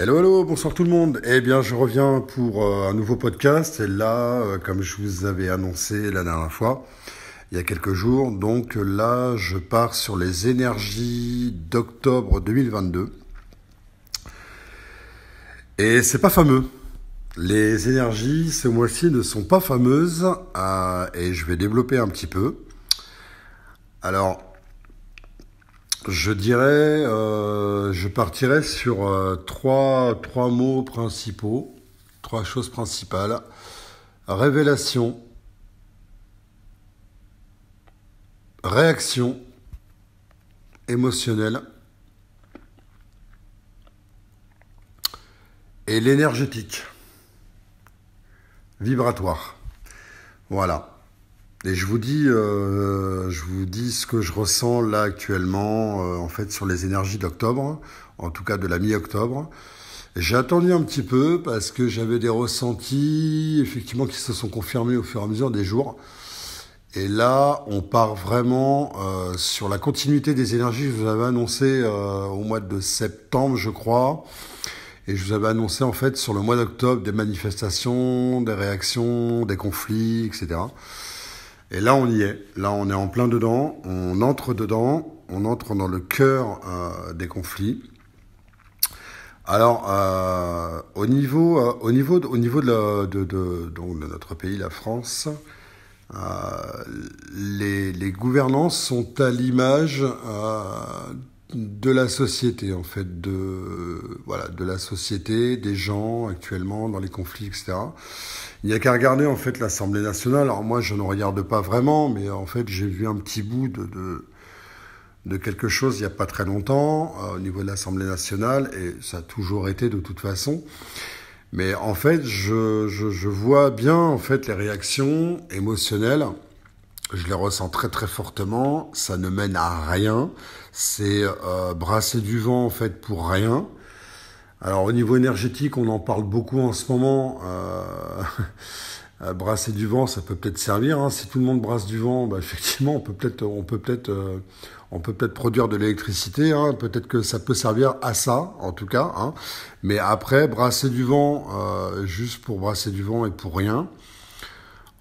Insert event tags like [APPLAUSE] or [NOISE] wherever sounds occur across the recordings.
Hello, hello, bonsoir tout le monde. Eh bien, je reviens pour euh, un nouveau podcast. Et là, euh, comme je vous avais annoncé la dernière fois, il y a quelques jours, donc là, je pars sur les énergies d'octobre 2022. Et c'est pas fameux. Les énergies ce mois-ci ne sont pas fameuses euh, et je vais développer un petit peu. Alors, je dirais, euh, je partirais sur euh, trois, trois mots principaux, trois choses principales. Révélation, réaction émotionnelle et l'énergétique vibratoire. Voilà. Et je vous dis, euh, je vous dis ce que je ressens là actuellement, euh, en fait, sur les énergies d'octobre, en tout cas de la mi-octobre. J'ai attendu un petit peu parce que j'avais des ressentis, effectivement, qui se sont confirmés au fur et à mesure des jours. Et là, on part vraiment euh, sur la continuité des énergies. Je vous avais annoncé euh, au mois de septembre, je crois. Et je vous avais annoncé, en fait, sur le mois d'octobre, des manifestations, des réactions, des conflits, etc. Et là, on y est. Là, on est en plein dedans. On entre dedans. On entre dans le cœur euh, des conflits. Alors, euh, au, niveau, euh, au, niveau, au niveau de, notre pays, la France, les, les, gouvernances sont à l'image de la société, en fait, de, voilà, de la société, des gens actuellement dans les conflits, etc. Il n'y a qu'à regarder en fait l'Assemblée nationale. Alors moi, je ne regarde pas vraiment, mais en fait, j'ai vu un petit bout de, de, quelque chose il n'y a pas très longtemps euh, au niveau de l'Assemblée nationale, et ça a toujours été de toute façon. Mais en fait, je, je, vois bien en fait les réactions émotionnelles je les ressens très très fortement, ça ne mène à rien, c'est euh, brasser du vent en fait pour rien. Alors au niveau énergétique, on en parle beaucoup en ce moment. Euh, [LAUGHS] euh, brasser du vent, ça peut peut-être servir. Hein. Si tout le monde brasse du vent, bah, effectivement, on peut peut-être, on peut peut-être, euh, on peut peut-être produire de l'électricité. Hein. Peut-être que ça peut servir à ça, en tout cas. Hein. Mais après, brasser du vent juste pour brasser du vent et pour rien.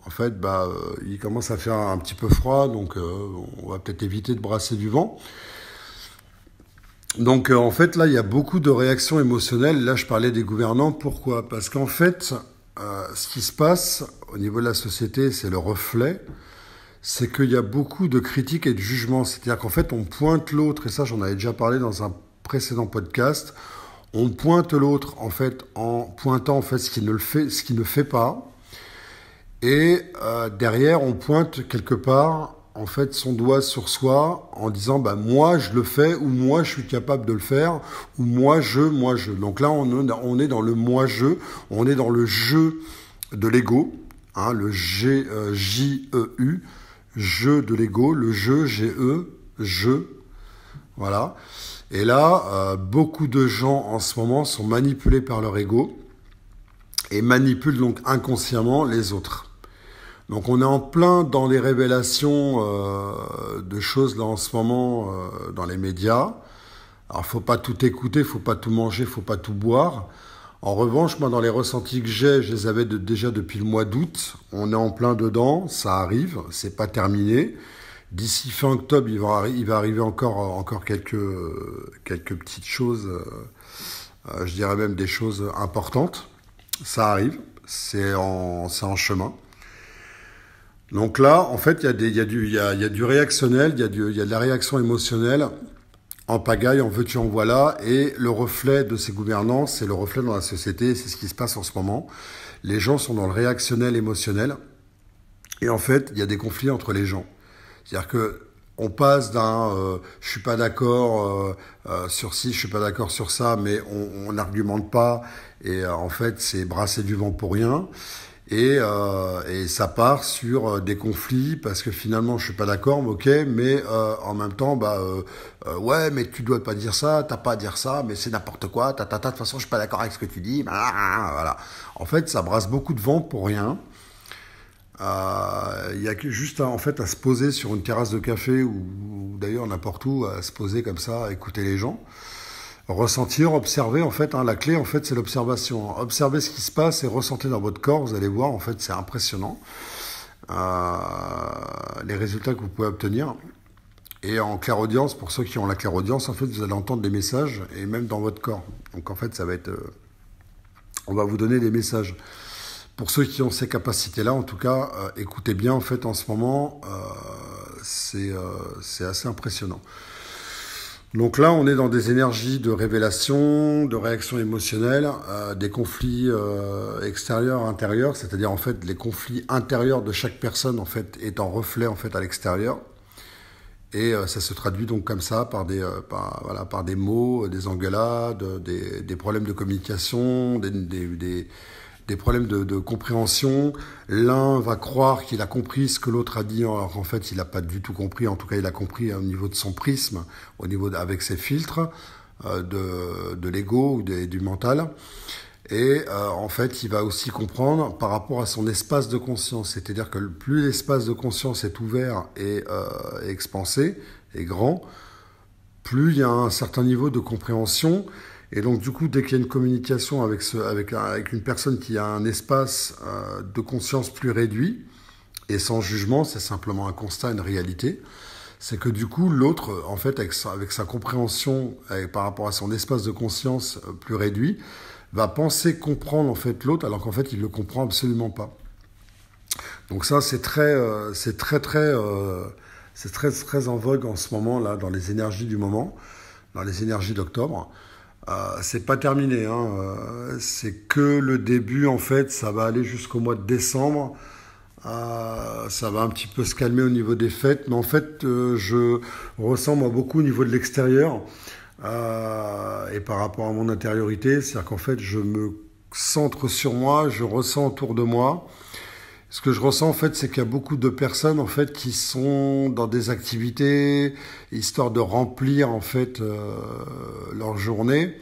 En fait, bah, il commence à faire un petit peu froid, donc on va peut-être éviter de brasser du vent. Donc euh, en fait, là, il y a beaucoup de réactions émotionnelles. Là, je parlais des gouvernants. Pourquoi Parce qu'en fait, euh, ce qui se passe au niveau de la société, c'est le reflet. C'est qu'il y a beaucoup de critiques et de jugements. C'est-à-dire qu'en fait, on pointe l'autre, et ça, j'en avais déjà parlé dans un précédent podcast. On pointe l'autre, en fait, en pointant en fait ce qui ne le fait, ce qui ne fait pas. Et euh, derrière, on pointe quelque part en fait son doigt sur soi en disant bah moi je le fais ou moi je suis capable de le faire ou moi je moi je donc là on est dans le moi je on est dans le jeu de l'ego hein, le G euh, J E U jeu de l'ego le jeu G E je voilà et là euh, beaucoup de gens en ce moment sont manipulés par leur ego et manipulent donc inconsciemment les autres donc on est en plein dans les révélations euh, de choses là en ce moment euh, dans les médias. Alors faut pas tout écouter, faut pas tout manger, faut pas tout boire. En revanche, moi dans les ressentis que j'ai, je les avais déjà depuis le mois d'août. On est en plein dedans, ça arrive, c'est pas terminé. D'ici fin octobre, il va, arriver encore, encore quelques, quelques petites choses, euh, je dirais même des choses importantes. Ça arrive, c'est en chemin. Donc là, en fait, il y, a, du réactionnel, il y, a de la réaction émotionnelle en pagaille, en veux-tu, en voilà, et le reflet de ces gouvernances, c'est le reflet dans la société, c'est ce qui se passe en ce moment. Les gens sont dans le réactionnel émotionnel, et en fait, il y a des conflits entre les gens. C'est-à-dire que on passe d'un euh, je suis pas d'accord euh, euh, sur ci, je suis pas d'accord sur ça, mais on n'argumente pas et euh, en fait c'est brasser du vent pour rien. Et, euh, ça part sur euh, des conflits parce que finalement je suis pas d'accord, ok, mais euh, en même temps bah euh, ouais mais tu dois pas dire ça, t'as pas à dire ça, mais c'est n'importe quoi, ta ta ta de toute façon je suis pas d'accord avec ce que tu dis, bah, ah, ah, ah, voilà. En fait ça brasse beaucoup de vent pour rien. Il y a que juste à, en fait à se poser sur une terrasse de café ou, ou d'ailleurs n'importe où à se poser comme ça, à écouter les gens. Ressentir, observer, en fait, hein, la clé, en fait, c'est l'observation. Observer ce qui se passe et ressentir dans votre corps, vous allez voir, en fait, c'est impressionnant. Euh, les résultats que vous pouvez obtenir. Et en clair audience pour ceux qui ont la clairaudience, en fait, vous allez entendre des messages, et même dans votre corps. Donc, en fait, ça va être... Euh, on va vous donner des messages. Pour ceux qui ont ces capacités-là, en tout cas, euh, écoutez bien, en fait, en ce moment, c'est assez impressionnant. Donc là, on est dans des énergies de révélation, de réaction émotionnelle, euh, des conflits euh, extérieurs, intérieurs, c'est-à-dire en fait les conflits intérieurs de chaque personne en fait est en reflet en fait à l'extérieur. Et euh, ça se traduit donc comme ça par des, voilà, par des mots, des engueulades, des, problèmes de communication, des des problèmes de, compréhension. L'un va croire qu'il a compris ce que l'autre a dit, alors en fait il n'a pas du tout compris, en tout cas il a compris au niveau de son prisme, au niveau avec ses filtres euh, de, l'ego ou du mental. Et euh, en fait, il va aussi comprendre par rapport à son espace de conscience. C'est-à-dire que plus l'espace de conscience est ouvert et euh, expansé, et grand, plus il y a un certain niveau de compréhension et donc, du coup, dès qu'il y a une communication avec, une personne qui a un espace euh, de conscience plus réduit, et sans jugement, c'est simplement un constat, une réalité, c'est que du coup, l'autre, en fait, avec sa, compréhension euh, par rapport à son espace de conscience euh, plus réduit, va penser comprendre en fait l'autre, alors qu'en fait, il ne le comprend absolument pas. Donc ça, c'est très, c'est très, très, c'est très, très en vogue en ce moment là, dans les énergies du moment, dans les énergies d'octobre. Ah, c'est pas terminé, hein. euh, c'est que le début en fait, ça va aller jusqu'au mois de décembre. Ah, ça va un petit peu se calmer au niveau des fêtes, mais en fait, euh, je ressens moi beaucoup au niveau de l'extérieur euh, et par rapport à mon intériorité, c'est-à-dire qu'en fait, je me centre sur moi, je ressens autour de moi ce que je ressens en fait, c'est qu'il y a beaucoup de personnes en fait qui sont dans des activités histoire de remplir en fait euh, leur journée.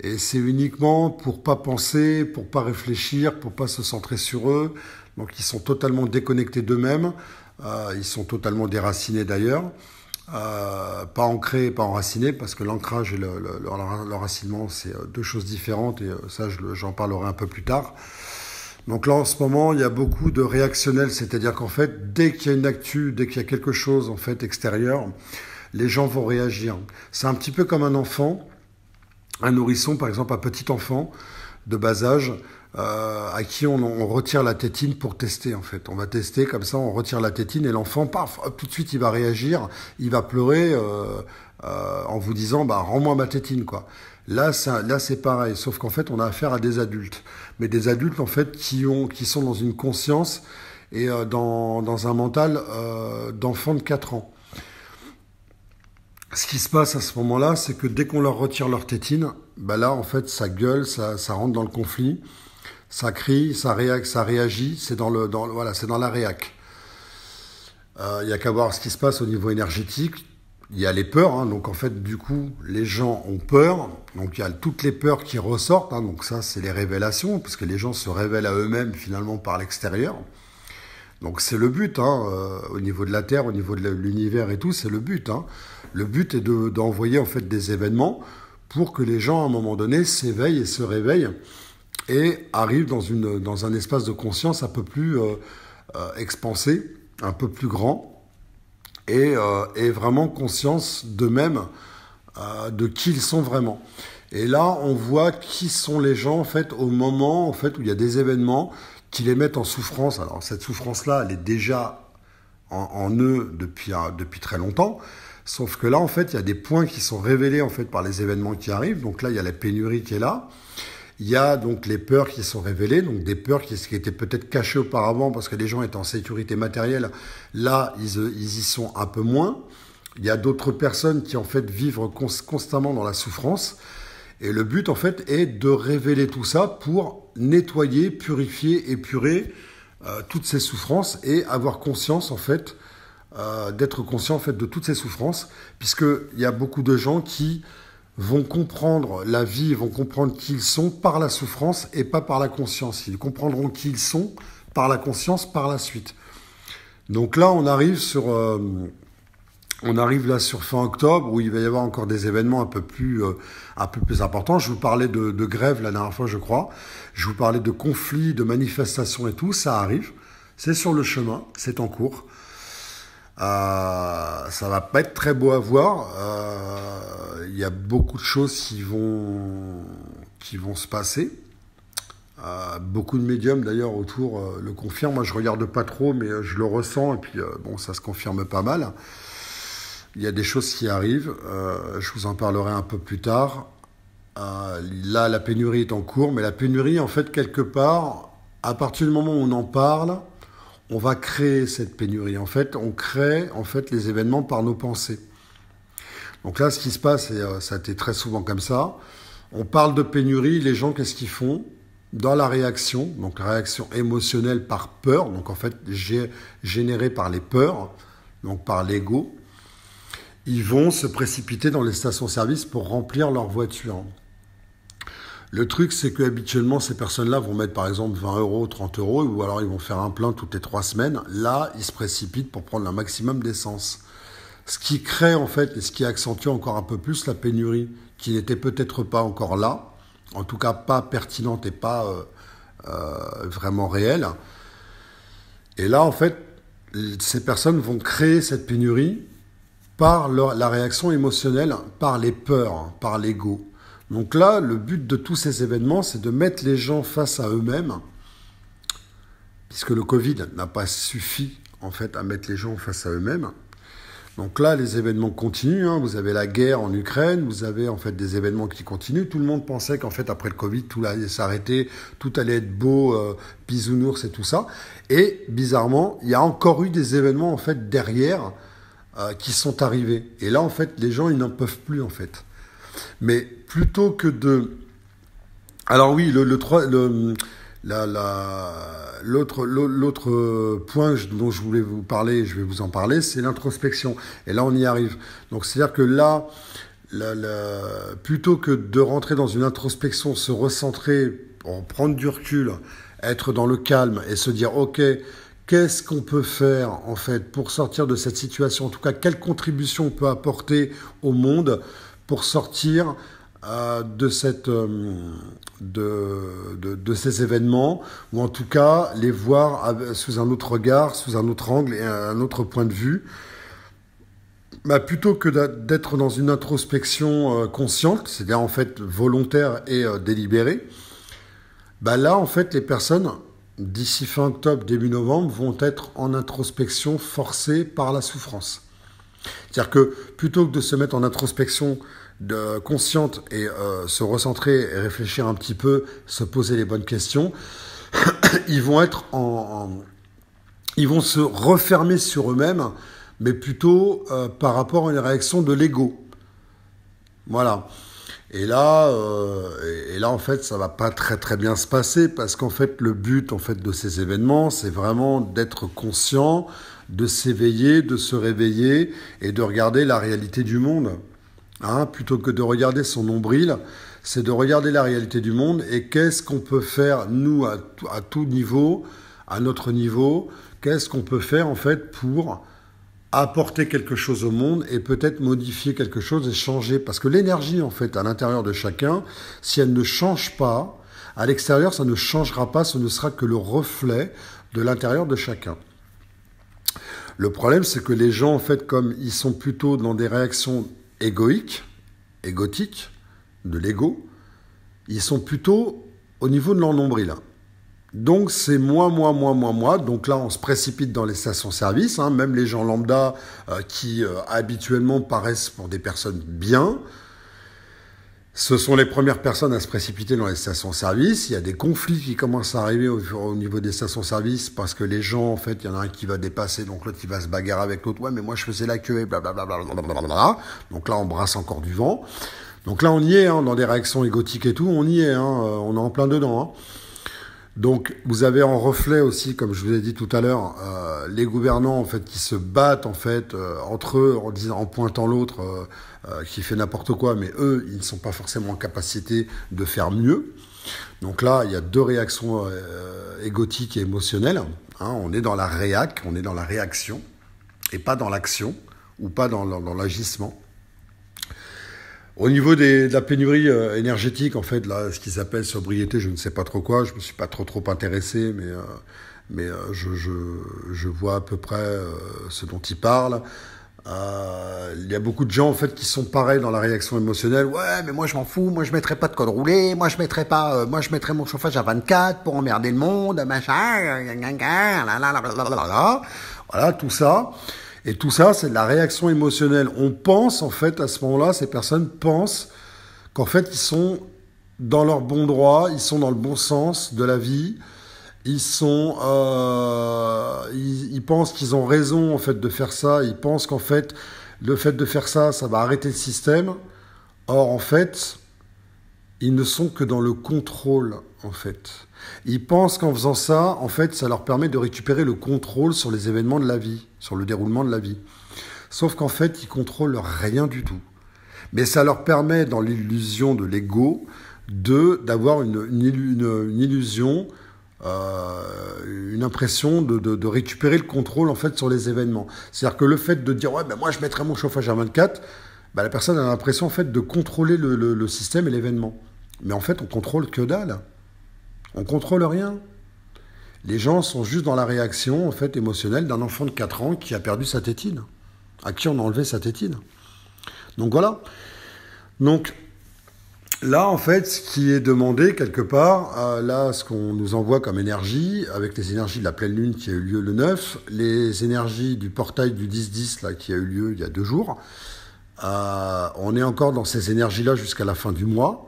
Et c'est uniquement pour pas penser, pour pas réfléchir, pour pas se centrer sur eux. Donc ils sont totalement déconnectés d'eux-mêmes. Euh, ils sont totalement déracinés d'ailleurs. Euh, pas ancrés, pas enracinés, parce que l'ancrage et l'enracinement racinement, c'est euh, deux choses différentes, et euh, ça, j'en parlerai un peu plus tard. Donc là, en ce moment, il y a beaucoup de réactionnel, c'est-à-dire qu'en fait, dès qu'il y a une actu, dès qu'il y a quelque chose en fait extérieur, les gens vont réagir. C'est un petit peu comme un enfant, un nourrisson, par exemple, un petit enfant de bas âge, euh, à qui on, retire la tétine pour tester en fait. On va tester comme ça, on retire la tétine et l'enfant, paf, tout de suite il va réagir, il va pleurer euh, euh, en vous disant bah rends-moi ma tétine quoi. Là, ça, là, c'est pareil, sauf qu'en fait, on a affaire à des adultes, mais des adultes en fait qui ont, qui sont dans une conscience et euh, dans, un mental euh, d'enfant de 4 ans. Ce qui se passe à ce moment-là, c'est que dès qu'on leur retire leur tétine, bah là, en fait, ça gueule, ça, rentre dans le conflit, ça crie, ça, ça réagit, c'est dans, le, dans la réac. Il euh, y a qu'à voir ce qui se passe au niveau énergétique il y a les peurs, hein. donc en fait du coup les gens ont peur, donc il y a toutes les peurs qui ressortent, hein. donc ça c'est les révélations, parce que les gens se révèlent à eux-mêmes finalement par l'extérieur. Donc c'est le but, hein, euh, au niveau de la Terre, au niveau de l'univers et tout, c'est le but. Le but est d'envoyer en fait des événements pour que les gens à un moment donné s'éveillent et se réveillent et arrivent dans, une, dans un espace de conscience un peu plus euh, euh, expansé, un peu plus grand, et, euh, vraiment conscience d'eux-mêmes, euh, de qui ils sont vraiment. Et là, on voit qui sont les gens en fait au moment en fait où il y a des événements qui les mettent en souffrance. Alors cette souffrance-là, elle est déjà en, eux depuis euh, depuis très longtemps. Sauf que là, en fait, il y a des points qui sont révélés en fait par les événements qui arrivent. Donc là, il y a la pénurie qui est là. Il y a donc les peurs qui sont révélées, donc des peurs qui, étaient peut-être cachées auparavant parce que les gens étaient en sécurité matérielle. Là, ils, y sont un peu moins. Il y a d'autres personnes qui en fait vivent constamment dans la souffrance. Et le but en fait est de révéler tout ça pour nettoyer, purifier, épurer euh, toutes ces souffrances et avoir conscience en fait euh, d'être conscient en fait de toutes ces souffrances, puisqu'il y a beaucoup de gens qui vont comprendre la vie, vont comprendre qui ils sont par la souffrance et pas par la conscience. Ils comprendront qui ils sont par la conscience par la suite. Donc là, on arrive sur, euh, on arrive là sur fin octobre où il va y avoir encore des événements un peu plus, euh, un peu plus importants. Je vous parlais de, grève la dernière fois, je crois. Je vous parlais de conflits, de manifestations et tout. Ça arrive. C'est sur le chemin. C'est en cours. Ah ça va pas être très beau à voir. Euh, il y a beaucoup de choses qui vont, se passer. Euh, beaucoup de médiums d'ailleurs autour le confirment. Moi je regarde pas trop, mais je le ressens et puis bon, ça se confirme pas mal. Il y a des choses qui arrivent. je vous en parlerai un peu plus tard. là, la pénurie est en cours, mais la pénurie, en fait, quelque part, à partir du moment où on en parle, on va créer cette pénurie. En fait, on crée en fait les événements par nos pensées. Donc là, ce qui se passe, et euh, ça a été très souvent comme ça, on parle de pénurie, les gens, qu'est-ce qu'ils font Dans la réaction, donc la réaction émotionnelle par peur, donc en fait générée par les peurs, donc par l'ego, ils vont se précipiter dans les stations-service pour remplir leur voiture. Le truc, c'est que habituellement, ces personnes-là vont mettre par exemple 20 euros, 30 euros, ou alors ils vont faire un plein toutes les trois semaines. Là, ils se précipitent pour prendre un maximum d'essence. Ce qui crée en fait et ce qui accentue encore un peu plus la pénurie, qui n'était peut-être pas encore là, en tout cas pas pertinente et pas euh, euh, vraiment réelle. Et là, en fait, ces personnes vont créer cette pénurie par la réaction émotionnelle, par les peurs, hein, par l'ego. Donc là, le but de tous ces événements, c'est de mettre les gens face à eux-mêmes, puisque le Covid n'a pas suffi en fait à mettre les gens face à eux-mêmes. Donc là, les événements continuent. Hein. Vous avez la guerre en Ukraine, vous avez en fait des événements qui continuent. Tout le monde pensait qu'en fait après le Covid, tout allait s'arrêter, tout allait être beau, euh, bisounours et tout ça. Et bizarrement, il y a encore eu des événements en fait derrière euh, qui sont arrivés. Et là, en fait, les gens ils n'en peuvent plus en fait. Mais plutôt que de... Alors oui, le, le, le l'autre l'autre point dont je voulais vous parler, je vais vous en parler, c'est l'introspection. Et là, on y arrive. Donc, c'est-à-dire que là, plutôt que de rentrer dans une introspection, se recentrer, prendre du recul, être dans le calme et se dire, OK, qu'est-ce qu'on peut faire en fait pour sortir de cette situation En tout cas, quelle contribution on peut apporter au monde pour sortir euh, de, cette, euh, de, ces événements, ou en tout cas les voir sous un autre regard, sous un autre angle et un autre point de vue. Bah, plutôt que d'être dans une introspection euh, consciente, c'est-à-dire en fait volontaire et délibérée, bah, là en fait les personnes d'ici fin octobre, début novembre vont être en introspection forcée par la souffrance. C'est-à-dire que plutôt que de se mettre en introspection consciente et euh, se recentrer et réfléchir un petit peu, se poser les bonnes questions, [COUGHS] ils vont être en, ils vont se refermer sur eux-mêmes, mais plutôt euh, par rapport à une réaction de l'ego. Voilà. Et là, euh, là en fait, ça va pas très très bien se passer parce qu'en fait, le but en fait de ces événements, c'est vraiment d'être conscient, de s'éveiller, de se réveiller et de regarder la réalité du monde. Hein, plutôt que de regarder son nombril, c'est de regarder la réalité du monde et qu'est-ce qu'on peut faire, nous, à à tout niveau, à notre niveau, qu'est-ce qu'on peut faire en fait pour apporter quelque chose au monde et peut-être modifier quelque chose et changer. Parce que l'énergie, en fait, à l'intérieur de chacun, si elle ne change pas, à l'extérieur, ça ne changera pas, ce ne sera que le reflet de l'intérieur de chacun. Le problème, c'est que les gens, en fait, comme ils sont plutôt dans des réactions égoïques, égotiques, de l'ego, ils sont plutôt au niveau de leur nombril. Hein. Donc c'est moi, moi, moi, moi, moi. Donc là, on se précipite dans les stations-service. Hein. Même les gens lambda euh, qui euh, habituellement paraissent pour des personnes bien, ce sont les premières personnes à se précipiter dans les stations-service. Il y a des conflits qui commencent à arriver au, niveau des stations-service parce que les gens, en fait, il y en a un qui va dépasser, donc l'autre qui va se bagarrer avec l'autre. Ouais, mais moi je faisais la queue et blablabla. Donc là, on brasse encore du vent. Donc là, on y est, hein, dans des réactions égotiques et tout, on y est, hein, euh, on est en plein dedans. Hein. Donc vous avez en reflet aussi, comme je vous ai dit tout à l'heure, euh, les gouvernants en fait qui se battent en fait euh, entre eux en disant, en pointant l'autre euh, qui fait n'importe quoi, mais eux ils ne sont pas forcément en capacité de faire mieux. Donc là il y a deux réactions égotiques et émotionnelles. Hein. on est dans la réac, on est dans la réaction et pas dans l'action ou pas dans l'agissement. Au niveau des, de la pénurie énergétique, en fait, là, ce qui s'appelle sobriété, je ne sais pas trop quoi, je ne me suis pas trop trop intéressé, mais, mais je, je, je, vois à peu près ce dont ils parlent. Il y a beaucoup de gens, en fait, qui sont pareils dans la réaction émotionnelle. Ouais, mais moi, je m'en fous, moi, je mettrai pas de code roulé, moi, je mettrai pas, moi, je mettrai mon chauffage à 24 pour emmerder le monde, machin, voilà, tout ça. Et tout ça, c'est de la réaction émotionnelle. On pense, en fait, à ce moment-là, ces personnes pensent qu'en fait, ils sont dans leur bon droit, ils sont dans le bon sens de la vie, ils sont, euh, pensent qu'ils ont raison en fait de faire ça, ils pensent qu'en fait, le fait de faire ça, ça va arrêter le système. Or, en fait, ils ne sont que dans le contrôle en fait. Ils pensent qu'en faisant ça, en fait, ça leur permet de récupérer le contrôle sur les événements de la vie, sur le déroulement de la vie. Sauf qu'en fait, ils contrôlent rien du tout. Mais ça leur permet, dans l'illusion de l'ego, de d'avoir une, illusion, euh, une impression de, récupérer le contrôle en fait sur les événements. C'est-à-dire que le fait de dire ouais ben moi je mettrai mon chauffage à 24, ben, la personne a l'impression en fait de contrôler le, le système et l'événement. Mais en fait on contrôle que dalle. On contrôle rien. Les gens sont juste dans la réaction en fait émotionnelle d'un enfant de 4 ans qui a perdu sa tétine, à qui on a enlevé sa tétine. Donc voilà. Donc là en fait, ce qui est demandé quelque part, euh, là ce qu'on nous envoie comme énergie, avec les énergies de la pleine lune qui a eu lieu le 9, les énergies du portail du 10-10 là qui a eu lieu il y a deux jours, euh, on est encore dans ces énergies là jusqu'à la fin du mois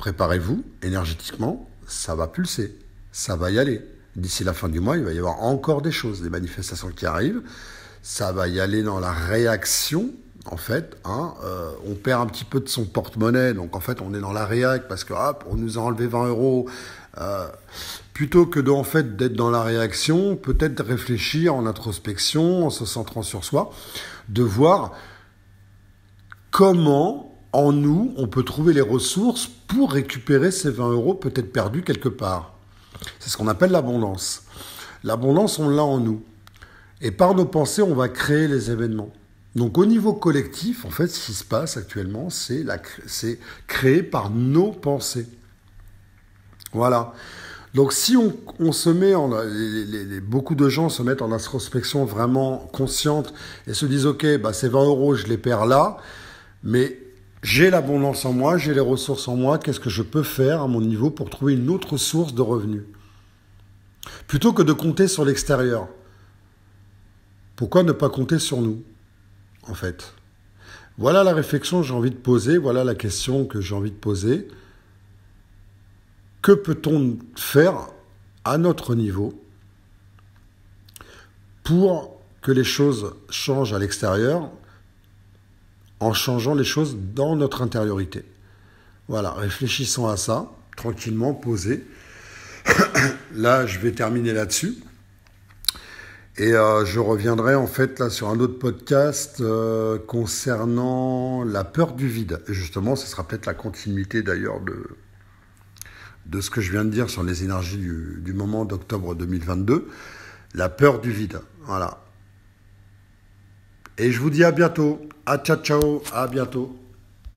préparez-vous énergétiquement, ça va pulser, ça va y aller. D'ici la fin du mois, il va y avoir encore des choses, des manifestations qui arrivent. Ça va y aller dans la réaction, en fait. Hein, euh, on perd un petit peu de son porte-monnaie, donc en fait, on est dans la réac parce que on nous a enlevé 20 euros. Euh, plutôt que en fait d'être dans la réaction, peut-être réfléchir en introspection, en se centrant sur soi, de voir comment en nous, on peut trouver les ressources pour récupérer ces 20 euros peut-être perdus quelque part. C'est ce qu'on appelle l'abondance. L'abondance, on l'a en nous. Et par nos pensées, on va créer les événements. Donc au niveau collectif, en fait, ce qui se passe actuellement, c'est, créé par nos pensées. Voilà. Donc si on, se met en... beaucoup de gens se mettent en introspection vraiment consciente et se disent, OK, bah, ces 20 euros, je les perds là, mais j'ai l'abondance en moi, j'ai les ressources en moi, qu'est-ce que je peux faire à mon niveau pour trouver une autre source de revenus Plutôt que de compter sur l'extérieur, pourquoi ne pas compter sur nous, en fait Voilà la réflexion que j'ai envie de poser, voilà la question que j'ai envie de poser. Que peut-on faire à notre niveau pour que les choses changent à l'extérieur en changeant les choses dans notre intériorité. Voilà, réfléchissons à ça, tranquillement, posé. [COUGHS] là, je vais terminer là-dessus. Et euh, je reviendrai en fait là sur un autre podcast euh, concernant la peur du vide. Et justement, ce sera peut-être la continuité d'ailleurs de, de ce que je viens de dire sur les énergies du moment d'octobre 2022. La peur du vide. Voilà. Et je vous dis à bientôt. A ciao, ciao, à bientôt.